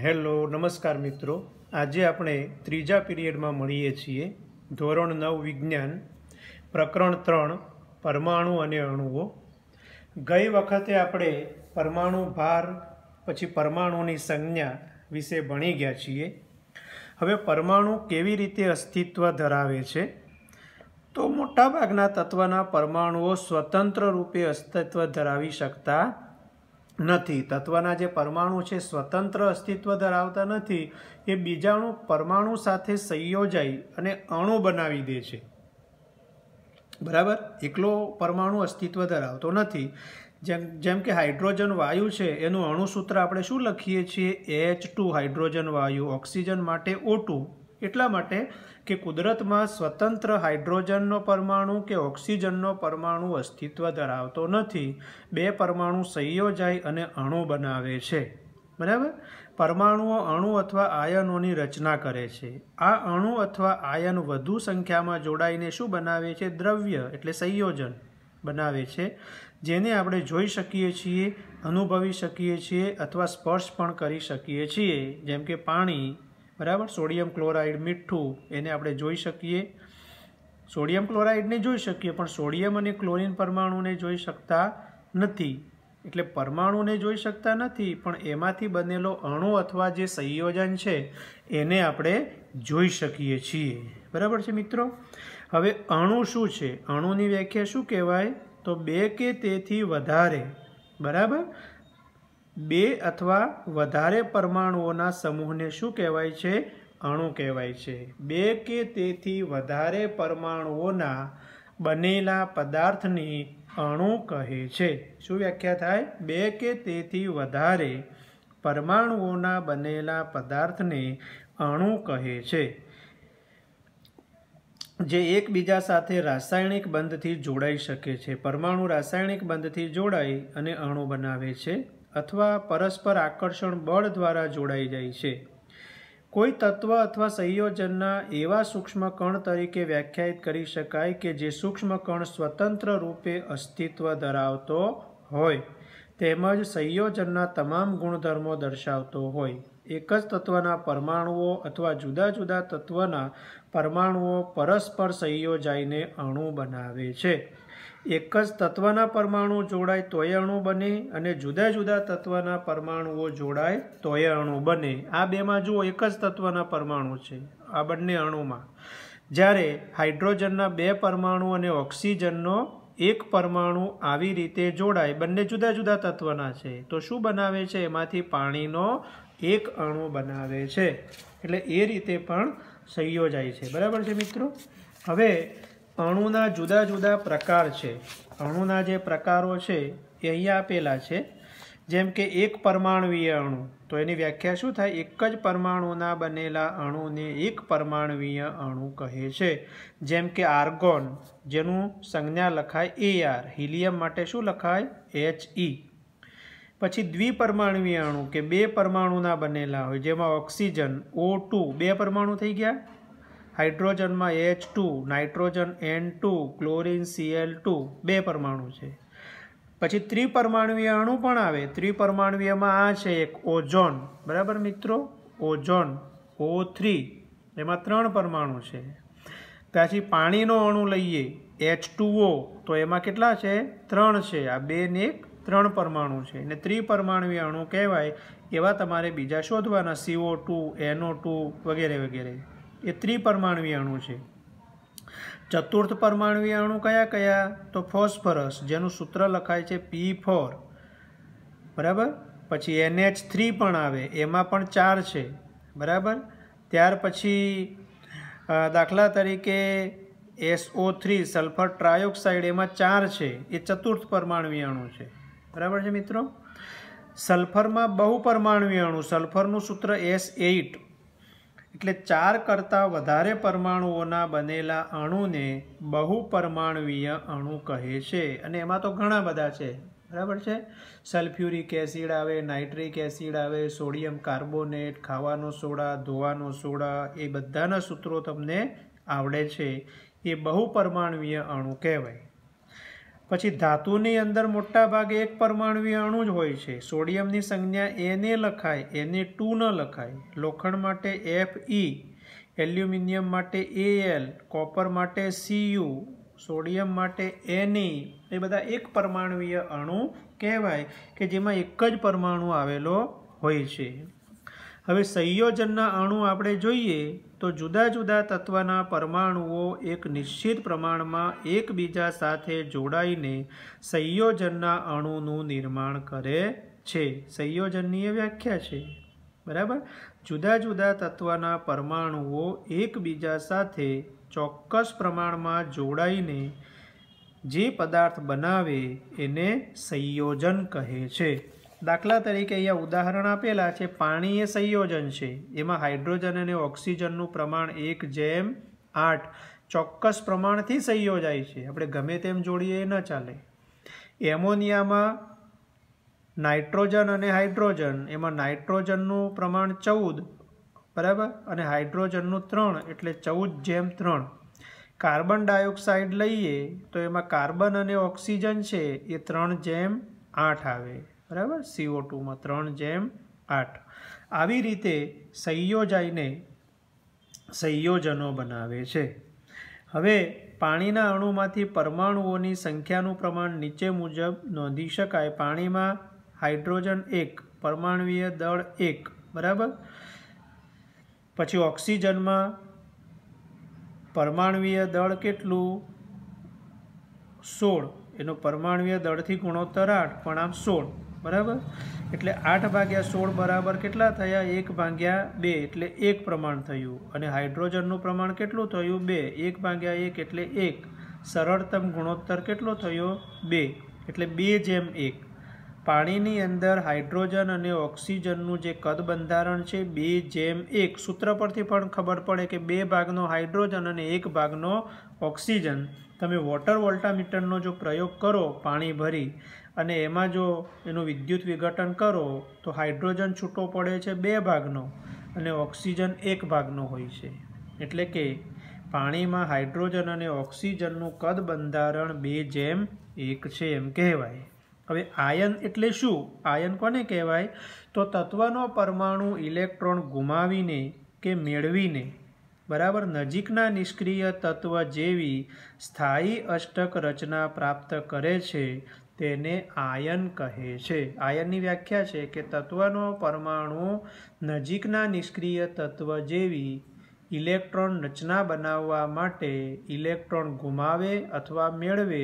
Hello નમસ્કાર મિત્રો આજે આપણે ત્રીજા પીરિયડમાં મળીએ છીએ ધોરણ નવ વિજ્ઞાન પ્રકરણ ત્રણ પરમાણુ અને અણુઓ ગઈ વખતે આપણે પરમાણુ ભાર પછી પરમાણુની સંજ્ઞા વિશે ભણી ગયા છીએ હવે પરમાણુ કેવી રીતે અસ્તિત્વ ધરાવે છે તો મોટાભાગના તત્વના પરમાણુઓ સ્વતંત્ર રૂપે અસ્તિત્વ ધરાવી શકતા નથી તત્વના જે પરમાણુ છે સ્વતંત્ર અસ્તિત્વ ધરાવતા નથી એ બીજાણુ પરમાણુ સાથે સંયોજાઈ અને અણુ બનાવી દે છે બરાબર એકલો પરમાણુ અસ્તિત્વ ધરાવતો નથી જેમ જેમ કે હાઇડ્રોજન વાયુ છે એનું અણુસૂત્ર આપણે શું લખીએ છીએ એચ ટુ હાઇડ્રોજન વાયુ ઓક્સિજન માટે ઓ ટુ એટલા માટે કે કુદરતમાં સ્વતંત્ર હાઇડ્રોજનનો પરમાણુ કે ઓક્સિજનનો પરમાણુ અસ્તિત્વ ધરાવતો નથી બે પરમાણુ સંયોજાય અને અણુ બનાવે છે બરાબર પરમાણુઓ અણુ અથવા આયનોની રચના કરે છે આ અણુ અથવા આયન વધુ સંખ્યામાં જોડાઈને શું બનાવે છે દ્રવ્ય એટલે સંયોજન બનાવે છે જેને આપણે જોઈ શકીએ છીએ અનુભવી શકીએ છીએ અથવા સ્પર્શ પણ કરી શકીએ છીએ જેમ કે પાણી બરાબર સોડિયમ ક્લોરાઇડ મીઠું એને આપણે જોઈ શકીએ સોડિયમ ક્લોરાઇડને જોઈ શકીએ પણ સોડિયમ અને ક્લોરિન પરમાણુને જોઈ શકતા નથી એટલે પરમાણુને જોઈ શકતા નથી પણ એમાંથી બનેલો અણુ અથવા જે સંયોજન છે એને આપણે જોઈ શકીએ છીએ બરાબર છે મિત્રો હવે અણુ શું છે અણુની વ્યાખ્યા શું કહેવાય તો બે કે તેથી વધારે બરાબર બે અથવા વધારે પરમાણુઓના સમૂહને શું કહેવાય છે અણુ કહેવાય છે બે કે તેથી વધારે પરમાણુઓના બનેલા પદાર્થને અણુ કહે છે શું વ્યાખ્યા થાય બે કે તેથી વધારે પરમાણુઓના બનેલા પદાર્થને અણુ કહે છે જે એકબીજા સાથે રાસાયણિક બંધથી જોડાઈ શકે છે પરમાણુ રાસાયણિક બંધથી જોડાઈ અને અણુ બનાવે છે અથવા પરસ્પર આકર્ષણ બળ દ્વારા જોડાઈ જાય છે કોઈ તત્વ અથવા સંયોજનના એવા સૂક્ષ્મ કણ તરીકે વ્યાખ્યાયિત કરી શકાય કે જે સૂક્ષ્મ કણ સ્વતંત્ર રૂપે અસ્તિત્વ ધરાવતો હોય તેમજ સંયોજનના તમામ ગુણધર્મો દર્શાવતો હોય એક જ તત્વના પરમાણુઓ અથવા જુદા જુદા તત્વના પરમાણુઓ પરસ્પર સંયોજાઈને અણુ બનાવે છે એક જ તત્વના પરમાણુ જોડાય તોય અણુ બને અને જુદા જુદા તત્વના પરમાણુઓ જોડાય તોય અણુ બને આ બેમાં જુઓ એક જ તત્વના પરમાણુ છે આ બંને અણુમાં જ્યારે હાઇડ્રોજનના બે પરમાણુ અને ઓક્સિજનનો એક પરમાણુ આવી રીતે જોડાય બંને જુદા જુદા તત્વના છે તો શું બનાવે છે એમાંથી પાણીનો એક અણુ બનાવે છે એટલે એ રીતે પણ સંયોજાય છે બરાબર છે મિત્રો હવે અણુના જુદા જુદા પ્રકાર છે અણુના જે પ્રકારો છે એ અહીંયા આપેલા છે જેમ કે એક પરમાણુવીય અણુ તો એની વ્યાખ્યા શું થાય એક જ પરમાણુના બનેલા અણુને એક પરમાણુવીય અણુ કહે છે જેમ કે આર્ગોન જેનું સંજ્ઞા લખાય એ આર હિલિયમ માટે શું લખાય એચ ઈ e. પછી દ્વિપરમાણુવીય અણુ કે બે પરમાણુના બનેલા હોય જેમાં ઓક્સિજન ઓ ટુ બે પરમાણુ થઈ ગયા હાઇડ્રોજનમાં H two nitrogen N two chlorine CL two બે પરમાણુ છે પછી ત્રિપરમાણુય અણુ પણ આવે ત્રિપરમાણુયમાં આ છે એક ઓઝોન બરાબર મિત્રો ઓઝોન ઓ થ્રી એમાં ત્રણ પરમાણુ છે ત્યાંથી પાણીનો અણુ લઈએ એચ ટુઓ તો એમાં કેટલા છે ત્રણ છે આ બે ને એક ત્રણ પરમાણુ છે અને ત્રિપરમાણુય અણુ કહેવાય એવા તમારે બીજા શોધવાના સીઓ ટુ એનઓ ટુ વગેરે વગેરે એ ત્રિપરમાણુય અણુ છે ચતુર્થ પરમાણુય અણુ કયા કયા તો ફોસ્ફરસ જેનું સૂત્ર લખાય છે પી ફોર બરાબર પછી એનએચ થ્રી પણ આવે એમાં પણ ચાર છે બરાબર ત્યાર પછી દાખલા તરીકે એસઓ થ્રી સલ્ફર ટ્રાયોક્સાઇડ એમાં ચાર છે એ ચતુર્થ પરમાણુય અણુ છે બરાબર છે મિત્રો સલ્ફરમાં બહુ પરમાણવી અણુ સલ્ફરનું સૂત્ર એસ એઇટ એટલે ચાર કરતાં વધારે પરમાણુઓના બનેલા અણુને બહુ પરમાણવીય અણુ કહે છે અને એમાં તો ઘણા બધા છે બરાબર છે સલ્ફ્યુરિક એસિડ આવે નાઇટ્રિક એસિડ આવે સોડિયમ કાર્બોનેટ ખાવાનો સોડા ધોવાનો સોડા એ બધાના સૂત્રો તમને આવડે છે એ બહુ પરમાણવીય અણુ કહેવાય પછી ધાતુની અંદર મોટા ભાગે એક પરમાણુય અણુ જ હોય છે સોડિયમની સંજ્ઞા એને લખાય એને ટુ ન લખાય લોખંડ માટે એફ ઈ એલ્યુમિનિયમ માટે એ એલ કોપર માટે સી યુ સોડિયમ માટે એની e, એ બધા એક પરમાણવીય અણુ કહેવાય કે જેમાં એક જ પરમાણુ આવેલો હોય છે હવે સંયોજનના અણુ આપણે જોઈએ તો જુદા જુદા તત્વના પરમાણુઓ એક નિશ્ચિત પ્રમાણમાં એકબીજા સાથે જોડાઈને સંયોજનના અણુનું નિર્માણ કરે છે સંયોજનની એ વ્યાખ્યા છે બરાબર જુદા જુદા તત્વના પરમાણુઓ એકબીજા સાથે ચોક્કસ પ્રમાણમાં જોડાઈને જે પદાર્થ બનાવે એને સંયોજન કહે છે દાખલા તરીકે અહીંયા ઉદાહરણ આપેલા છે પાણી એ સંયોજન છે એમાં હાઇડ્રોજન અને ઓક્સિજનનું પ્રમાણ એક જેમ આઠ ચોક્કસ પ્રમાણથી સંયોજાય છે આપણે ગમે તેમ જોડીએ એ ન ચાલે એમોનિયામાં નાઇટ્રોજન અને હાઇડ્રોજન એમાં નાઇટ્રોજનનું પ્રમાણ ચૌદ બરાબર અને હાઇડ્રોજનનું ત્રણ એટલે ચૌદ જેમ ત્રણ કાર્બન ડાયોક્સાઇડ લઈએ તો એમાં કાર્બન અને ઓક્સિજન છે એ ત્રણ જેમ આઠ આવે બરાબર સીઓ ટુમાં ત્રણ જેમ આઠ આવી રીતે સંયોજાઈને સંયોજનો બનાવે છે હવે પાણીના અણુમાંથી પરમાણુઓની સંખ્યાનું પ્રમાણ નીચે મુજબ નોંધી શકાય પાણીમાં હાઇડ્રોજન એક પરમાણુય દળ એક બરાબર પછી ઓક્સિજનમાં પરમાણુય દળ કેટલું સોળ એનો પરમાણુય દળથી ગુણોત્તર આઠ પણ આમ સોળ બરાબર એટલે આઠ ભાગ્યા સોળ બરાબર કેટલા થયા એક ભાગ્યા બે એટલે એક પ્રમાણ થયું અને હાઇડ્રોજનનું પ્રમાણ કેટલું થયું બે એક ભાગ્યા એક એટલે એક સરળતમ ગુણોત્તર કેટલો થયો બે એટલે બે જેમ એક પાણીની અંદર હાઇડ્રોજન અને ઓક્સિજનનું જે કદ બંધારણ છે બે જેમ એક સૂત્ર પરથી પણ ખબર પડે કે બે ભાગનો હાઇડ્રોજન અને એક ભાગનો ઓક્સિજન તમે વોટર વોલ્ટામીટરનો જો પ્રયોગ કરો પાણી ભરી અને એમાં જો એનું વિદ્યુત વિઘટન કરો તો હાઇડ્રોજન છૂટો પડે છે બે ભાગનો અને ઓક્સિજન એક ભાગનો હોય છે એટલે કે પાણીમાં હાઇડ્રોજન અને ઓક્સિજનનું કદ બંધારણ બે જેમ એક છે એમ કહેવાય હવે આયન એટલે શું આયન કોને કહેવાય તો તત્વનો પરમાણુ ઇલેક્ટ્રોન ગુમાવીને કે મેળવીને બરાબર નજીકના નિષ્ક્રિય તત્વ જેવી સ્થાયી અષ્ટક રચના પ્રાપ્ત કરે છે તેને આયન કહે છે આયનની વ્યાખ્યા છે કે તત્વનો પરમાણુ નજીકના નિષ્ક્રિય તત્વ જેવી ઇલેક્ટ્રોન રચના બનાવવા માટે ઇલેક્ટ્રોન ગુમાવે અથવા મેળવે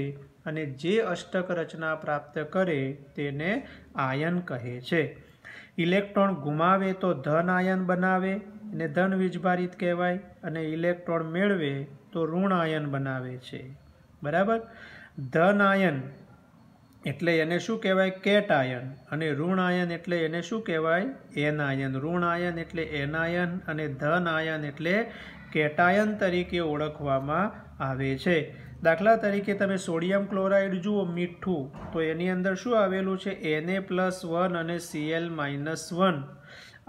અને જે અષ્ટક રચના પ્રાપ્ત કરે તેને આયન કહે છે ઇલેક્ટ્રોન ગુમાવે તો ધન આયન બનાવે એને ધન વીજભારિત કહેવાય અને ઇલેક્ટ્રોન મેળવે તો ઋણ આયન બનાવે છે બરાબર ધન આયન એટલે એને શું કહેવાય કેટ આયન અને ઋણ આયન એટલે એને શું કહેવાય એન આયન ઋણ આયન એટલે એન આયન અને ધન આયન એટલે કેટાયન તરીકે ઓળખવામાં આવે છે દાખલા તરીકે તમે સોડિયમ ક્લોરાઇડ જુઓ મીઠું તો એની અંદર શું આવેલું છે એને પ્લસ વન અને સીએલ માઇનસ વન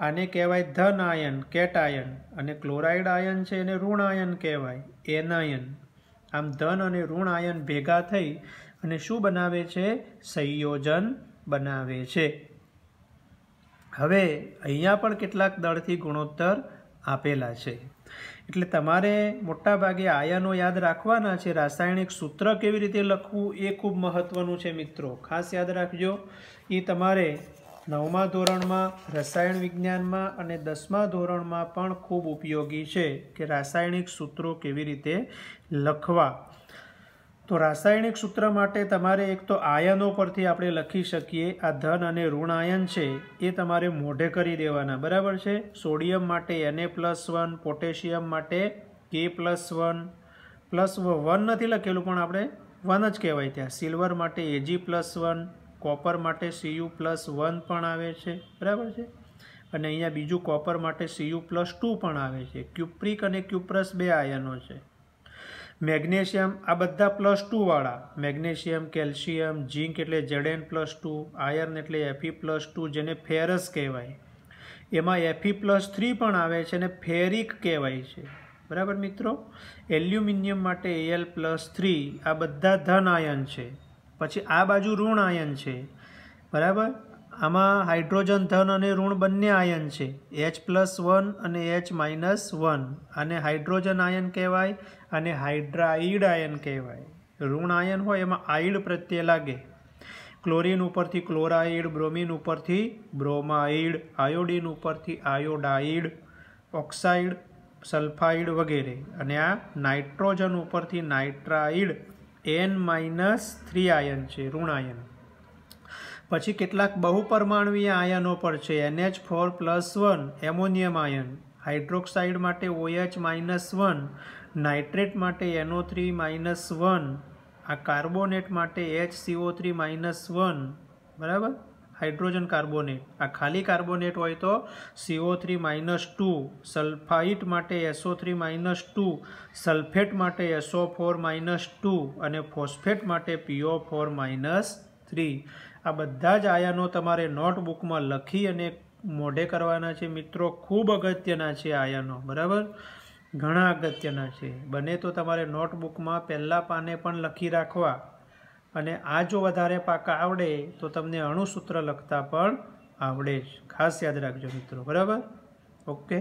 આને કહેવાય ધન આયન કેટ આયન અને ક્લોરાઇડ આયન છે એને ઋણ આયન કહેવાય એનાયન આમ ધન અને ઋણ આયન ભેગા થઈ અને શું બનાવે છે સંયોજન બનાવે છે હવે અહીંયા પણ કેટલાક દળથી ગુણોત્તર આપેલા છે એટલે તમારે મોટાભાગે આયનો યાદ રાખવાના છે રાસાયણિક સૂત્ર કેવી રીતે લખવું એ ખૂબ મહત્ત્વનું છે મિત્રો ખાસ યાદ રાખજો એ તમારે નવમા ધોરણમાં રસાયણ વિજ્ઞાનમાં અને દસમા ધોરણમાં પણ ખૂબ ઉપયોગી છે કે રાસાયણિક સૂત્રો કેવી રીતે લખવા તો રાસાયણિક સૂત્ર માટે તમારે એક તો આયનો પરથી આપણે લખી શકીએ આ ધન અને ઋણ આયન છે એ તમારે મોઢે કરી દેવાના બરાબર છે સોડિયમ માટે એને પ્લસ વન પોટેશિયમ માટે કે પ્લસ વન પ્લસ વન નથી લખેલું પણ આપણે વન જ કહેવાય ત્યાં સિલ્વર માટે એજી પ્લસ વન કોપર માટે સીયુ પ્લસ વન પણ આવે છે બરાબર છે અને અહીંયા બીજું કોપર માટે સીયુ પ્લસ ટુ પણ આવે છે ક્યુપ્રિક અને ક્યુપ્રસ બે આયનો છે મેગ્નેશિયમ આ બધા પ્લસ ટુવાળા મેગ્નેશિયમ કેલ્શિયમ ઝીંક એટલે જડેન પ્લસ ટુ આયર્ન એટલે એફી પ્લસ ટુ જેને ફેરસ કહેવાય એમાં એફી પ્લસ થ્રી પણ આવે છે અને ફેરિક કહેવાય છે બરાબર મિત્રો એલ્યુમિનિયમ માટે એલ પ્લસ થ્રી આ બધા ધન આયન છે પછી આ બાજુ ઋણ આયન છે બરાબર આમાં હાઇડ્રોજન ધન અને ઋણ બંને આયન છે એચ પ્લસ વન અને એચ માઇનસ વન અને હાઇડ્રોજન આયન કહેવાય અને હાઇડ્રાઇડ આયન કહેવાય ઋણ આયન હોય એમાં આઈડ પ્રત્યે લાગે ક્લોરિન ઉપરથી ક્લોરાઇડ બ્રોમિન ઉપરથી બ્રોમાઇડ આયોડિન ઉપરથી આયોડાઇડ ઓક્સાઇડ સલ્ફાઇડ વગેરે અને આ નાઇટ્રોજન ઉપરથી nitride N minus three ion છે ઋણ આયન પછી કેટલાક બહુપરમાણુય આયનો પણ છે NH four plus one ammonium ion hydroxide માટે ઓએચ માઇનસ વન નાઇટ્રેટ માટે એનઓ થ્રી માઇનસ વન આ કાર્બોનેટ માટે H CO three minus one બરાબર હાઇડ્રોજન કાર્બોનેટ આ ખાલી કાર્બોનેટ હોય તો સીઓ થ્રી માઇનસ ટુ સલ્ફાઇટ માટે SO three minus two sulphate માટે એસઓ ફોર માઇનસ ટુ અને ફોસ્ફેટ માટે પીઓ ફોર માઇનસ થ્રી આ બધા જ આયાનો તમારે નોટબુકમાં લખી અને મોઢે કરવાના છે મિત્રો ખૂબ અગત્યના છે આયાનો બરાબર ઘણા અગત્યના છે બને તો તમારે નોટબુકમાં પહેલાં પાને પણ લખી રાખવા અને આ જો વધારે પાકા આવડે તો તમને અણુસૂત્ર લખતા પણ આવડે જ ખાસ યાદ રાખજો મિત્રો બરાબર ઓકે